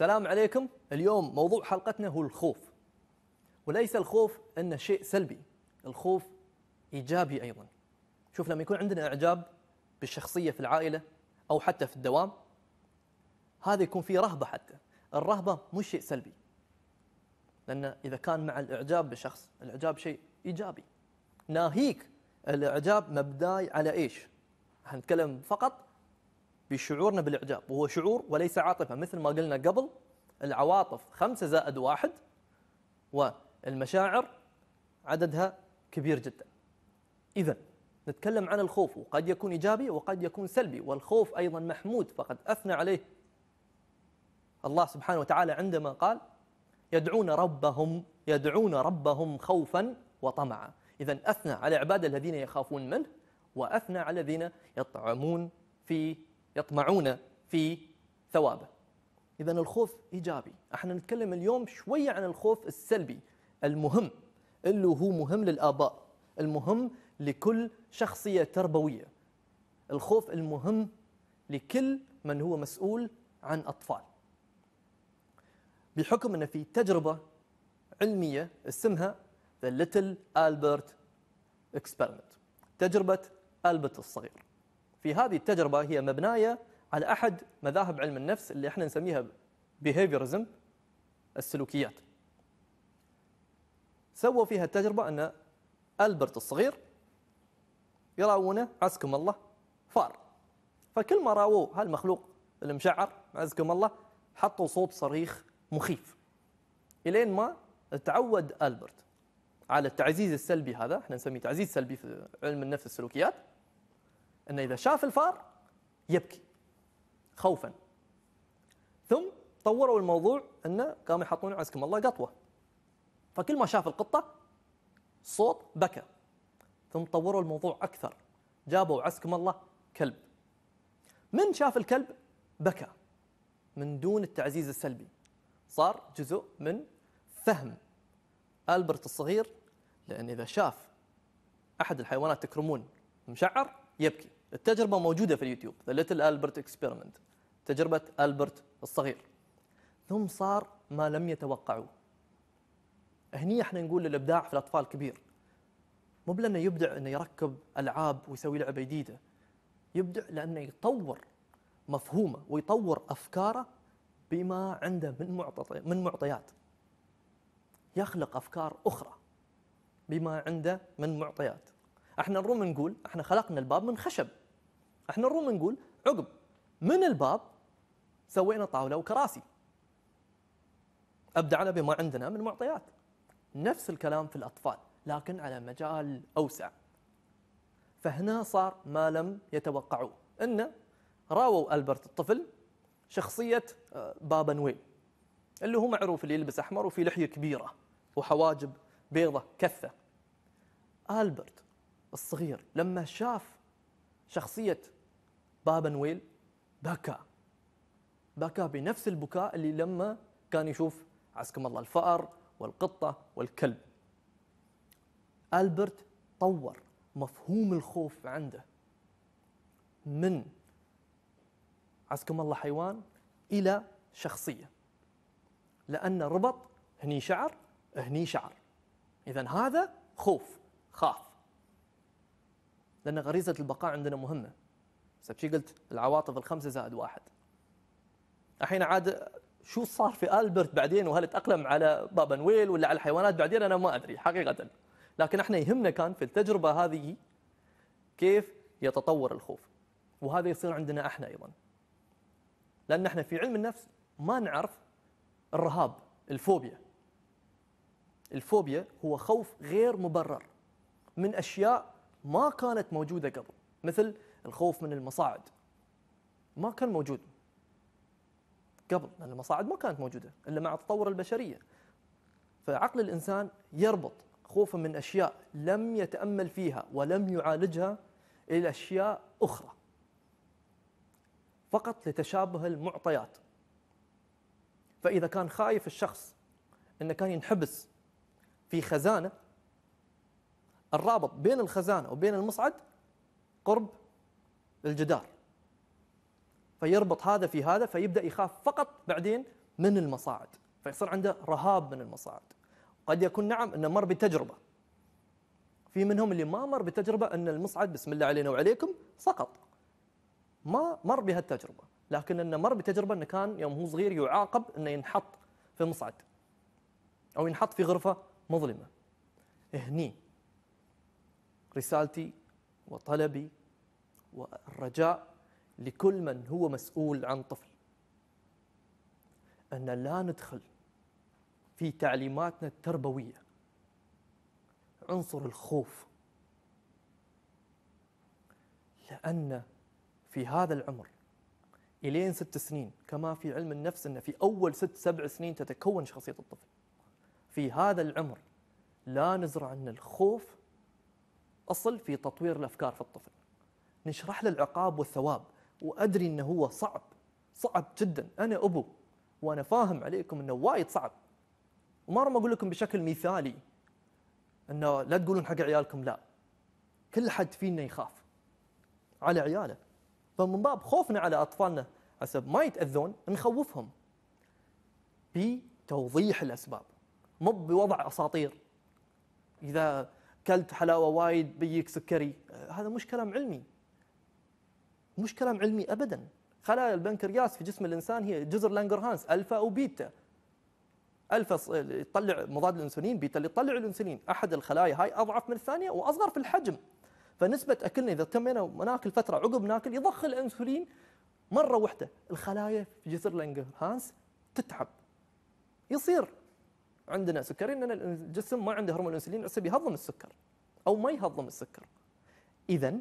السلام عليكم اليوم موضوع حلقتنا هو الخوف وليس الخوف انه شيء سلبي الخوف ايجابي ايضا شوف لما يكون عندنا اعجاب بالشخصيه في العائله او حتى في الدوام هذا يكون فيه رهبه حتى الرهبه مو شيء سلبي لان اذا كان مع الاعجاب بشخص الاعجاب شيء ايجابي ناهيك الاعجاب مبداي على ايش هنتكلم فقط بشعورنا بالاعجاب وهو شعور وليس عاطفه مثل ما قلنا قبل العواطف خمسه زائد واحد والمشاعر عددها كبير جدا. اذا نتكلم عن الخوف وقد يكون ايجابي وقد يكون سلبي والخوف ايضا محمود فقد اثنى عليه الله سبحانه وتعالى عندما قال يدعون ربهم يدعون ربهم خوفا وطمعا إذا أثنى على عباده الذين يخافون منه وأثنى على الذين يطعمون في يطمعون في ثوابه إذا الخوف إيجابي احنا نتكلم اليوم شوية عن الخوف السلبي المهم اللي هو مهم للآباء المهم لكل شخصية تربوية الخوف المهم لكل من هو مسؤول عن أطفال بحكم أن في تجربة علمية اسمها The Little Albert Experiment تجربة ألبرت الصغير في هذه التجربة هي مبناية على أحد مذاهب علم النفس اللي احنا نسميها behaviorism السلوكيات سووا فيها التجربة أن ألبرت الصغير يراوونه عزكم الله فار فكل ما راووه هالمخلوق المشعر عزكم الله حطوا صوت صريخ مخيف الين ما تعود ألبرت على التعزيز السلبي هذا احنا نسميه تعزيز سلبي في علم النفس السلوكيات أنه إذا شاف الفار يبكي خوفا ثم طوروا الموضوع أنه قاموا يحطون عزكم الله قطوة فكل ما شاف القطة صوت بكى ثم طوروا الموضوع أكثر جابوا عزكم الله كلب من شاف الكلب بكى من دون التعزيز السلبي صار جزء من فهم ألبرت الصغير لأن إذا شاف أحد الحيوانات تكرمون مشعر يبكي التجربة موجودة في اليوتيوب ذا ليتل ألبرت اكسبيرمنت تجربة ألبرت الصغير ثم صار ما لم يتوقعوه هني احنا نقول الابداع في الاطفال كبير مو بلأنه يبدع انه يركب العاب ويسوي لعبه جديده يبدع لانه يطور مفهومه ويطور افكاره بما عنده من من معطيات يخلق افكار اخرى بما عنده من معطيات احنا نروم نقول احنا خلقنا الباب من خشب احنا نروم نقول عقب من الباب سوينا طاوله وكراسي ابدعنا بما عندنا من معطيات نفس الكلام في الاطفال لكن على مجال اوسع فهنا صار ما لم يتوقعوه انه راووا البرت الطفل شخصيه آه، بابا نويل اللي هو معروف اللي يلبس احمر وفي لحيه كبيره وحواجب بيضه كثه البرت الصغير لما شاف شخصيه بابا نويل بكى بكى بنفس البكاء اللي لما كان يشوف عزكم الله الفأر والقطة والكلب ألبرت طور مفهوم الخوف عنده من عزكم الله حيوان إلى شخصية لأن ربط هني شعر هني شعر إذا هذا خوف خاف لأن غريزة البقاء عندنا مهمة هسه قلت العواطف الخمسه زائد واحد الحين عاد شو صار في البرت بعدين وهل تاقلم على بابا نويل ولا على الحيوانات بعدين انا ما ادري حقيقه لكن احنا يهمنا كان في التجربه هذه كيف يتطور الخوف وهذا يصير عندنا احنا ايضا لان احنا في علم النفس ما نعرف الرهاب الفوبيا الفوبيا هو خوف غير مبرر من اشياء ما كانت موجوده قبل مثل الخوف من المصاعد ما كان موجود قبل لأن المصاعد ما كانت موجودة إلا مع تطور البشرية فعقل الإنسان يربط خوفه من أشياء لم يتأمل فيها ولم يعالجها إلى أشياء أخرى فقط لتشابه المعطيات فإذا كان خايف الشخص أنه كان ينحبس في خزانة الرابط بين الخزانة وبين المصعد قرب الجدار فيربط هذا في هذا فيبدا يخاف فقط بعدين من المصاعد فيصير عنده رهاب من المصاعد قد يكون نعم انه مر بتجربه في منهم اللي ما مر بتجربه ان المصعد بسم الله علينا وعليكم سقط ما مر بهالتجربه لكن انه مر بتجربه انه كان يوم هو صغير يعاقب انه ينحط في مصعد او ينحط في غرفه مظلمه هني رسالتي وطلبي والرجاء لكل من هو مسؤول عن طفل أن لا ندخل في تعليماتنا التربوية عنصر الخوف لأن في هذا العمر إلين ست سنين كما في علم النفس أن في أول ست سبع سنين تتكون شخصية الطفل في هذا العمر لا نزرع أن الخوف أصل في تطوير الأفكار في الطفل نشرح له العقاب والثواب وادري انه هو صعب صعب جدا انا ابو وانا فاهم عليكم انه وايد صعب وما رم اقول لكم بشكل مثالي انه لا تقولون حق عيالكم لا كل حد فينا يخاف على عياله فمن باب خوفنا على اطفالنا حسب ما يتاذون نخوفهم بتوضيح الاسباب مو بوضع اساطير اذا كلت حلاوه وايد بيك سكري هذا مش كلام علمي مش كلام علمي ابدا خلايا البنكرياس في جسم الانسان هي جزر لانجرهانس الفا وبيتا الفا يطلع مضاد الانسولين بيتا اللي يطلع الانسولين احد الخلايا هاي اضعف من الثانيه واصغر في الحجم فنسبه اكلنا اذا تمينا وناكل فتره عقب ناكل يضخ الانسولين مره واحده الخلايا في لانجر لانجرهانس تتعب يصير عندنا سكري ان الجسم ما عنده هرمون الانسولين بيهضم السكر او ما يهضم السكر اذا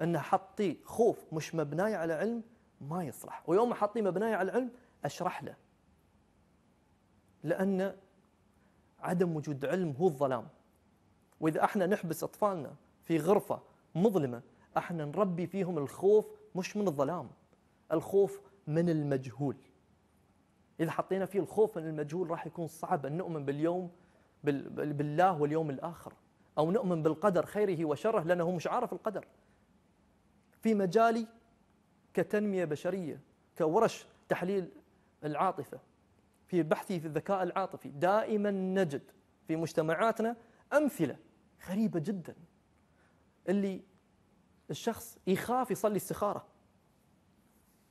ان حطي خوف مش مبناي على علم ما يصلح ويوم حطي مبناي على العلم اشرح له لان عدم وجود علم هو الظلام واذا احنا نحبس اطفالنا في غرفه مظلمه احنا نربي فيهم الخوف مش من الظلام الخوف من المجهول اذا حطينا فيه الخوف من المجهول راح يكون صعب ان نؤمن باليوم بالله واليوم الاخر او نؤمن بالقدر خيره وشره لانه هو مش عارف القدر في مجالي كتنمية بشرية كورش تحليل العاطفة في بحثي في الذكاء العاطفي دائما نجد في مجتمعاتنا أمثلة غريبة جدا اللي الشخص يخاف يصلي استخارة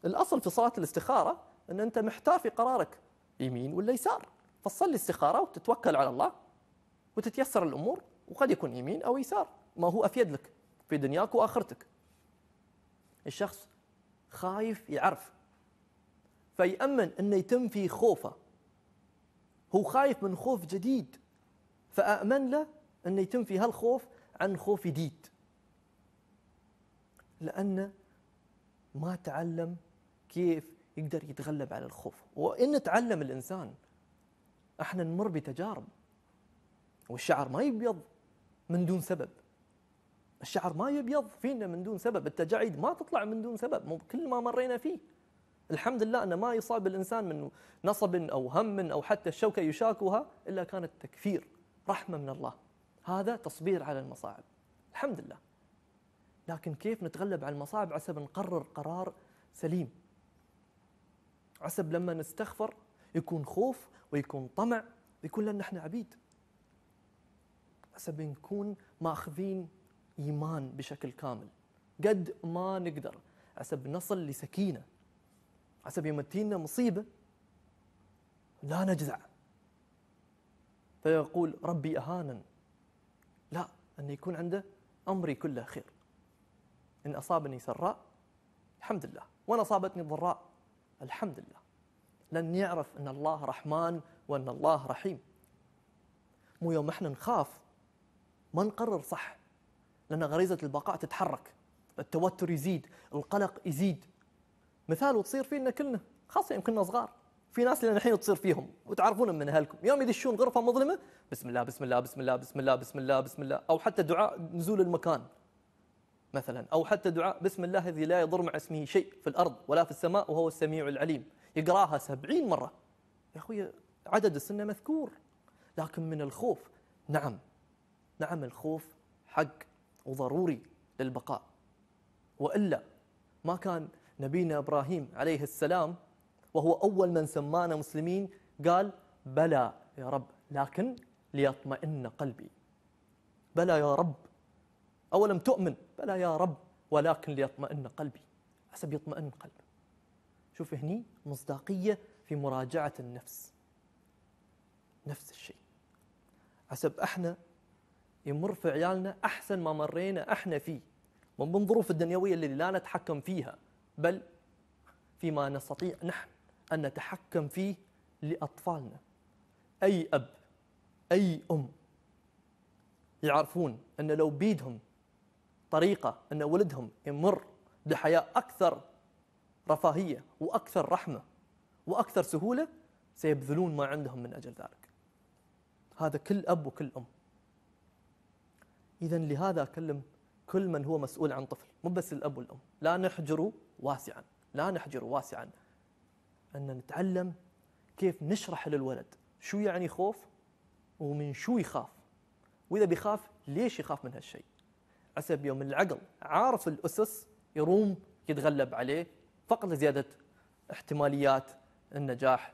الأصل في صلاة الاستخارة أن أنت محتار في قرارك يمين ولا يسار فتصلي استخارة وتتوكل على الله وتتيسر الأمور وقد يكون يمين أو يسار ما هو أفيد لك في دنياك وآخرتك الشخص خايف يعرف فيأمن أنه يتم في خوفه هو خايف من خوف جديد فأأمن له أنه يتم في هالخوف عن خوف جديد لأنه ما تعلم كيف يقدر يتغلب على الخوف وإن تعلم الإنسان احنا نمر بتجارب والشعر ما يبيض من دون سبب الشعر ما يبيض فينا من دون سبب التجاعيد ما تطلع من دون سبب كل ما مرينا فيه الحمد لله أنه ما يصاب الإنسان من نصب أو هم أو حتى الشوكة يشاكها إلا كانت تكفير رحمة من الله هذا تصبير على المصاعب الحمد لله لكن كيف نتغلب على المصاعب عسب نقرر قرار سليم عسب لما نستغفر يكون خوف ويكون طمع ويكون لنا احنا عبيد عسب نكون ماخذين إيمان بشكل كامل قد ما نقدر عسب نصل لسكينة عسب يوم مصيبة لا نجزع فيقول ربي أهانا لا أن يكون عنده أمري كله خير إن أصابني سراء الحمد لله وإن أصابتني ضراء الحمد لله لن يعرف أن الله رحمن وأن الله رحيم مو يوم احنا نخاف ما نقرر صح لأن غريزة البقاء تتحرك التوتر يزيد القلق يزيد مثال وتصير فينا كلنا خاصة يمكننا صغار في ناس لين الحين تصير فيهم وتعرفون من اهلكم يوم يدشون غرفه مظلمه بسم الله بسم الله بسم الله بسم الله بسم الله بسم الله او حتى دعاء نزول المكان مثلا او حتى دعاء بسم الله الذي لا يضر مع اسمه شيء في الارض ولا في السماء وهو السميع العليم يقراها سبعين مره يا اخوي عدد السنه مذكور لكن من الخوف نعم نعم الخوف حق وضروري للبقاء والا ما كان نبينا ابراهيم عليه السلام وهو اول من سمانا مسلمين قال بلى يا رب لكن ليطمئن قلبي بلى يا رب اولم تؤمن بلى يا رب ولكن ليطمئن قلبي حسب يطمئن قلب شوف هني مصداقيه في مراجعه النفس نفس الشيء حسب احنا يمر في عيالنا أحسن ما مرينا إحنا فيه من الظروف الدنيوية اللي لا نتحكم فيها بل فيما نستطيع نحن أن نتحكم فيه لأطفالنا أي أب أي أم يعرفون أن لو بيدهم طريقة أن ولدهم يمر بحياة أكثر رفاهية وأكثر رحمة وأكثر سهولة سيبذلون ما عندهم من أجل ذلك هذا كل أب وكل أم إذا لهذا أكلم كل من هو مسؤول عن طفل مو بس الأب والأم لا نحجر واسعا لا نحجر واسعا أن نتعلم كيف نشرح للولد شو يعني خوف ومن شو يخاف وإذا بيخاف ليش يخاف من هالشيء عسب يوم العقل عارف الأسس يروم يتغلب عليه فقط لزيادة احتماليات النجاح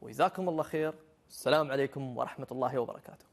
وجزاكم الله خير السلام عليكم ورحمة الله وبركاته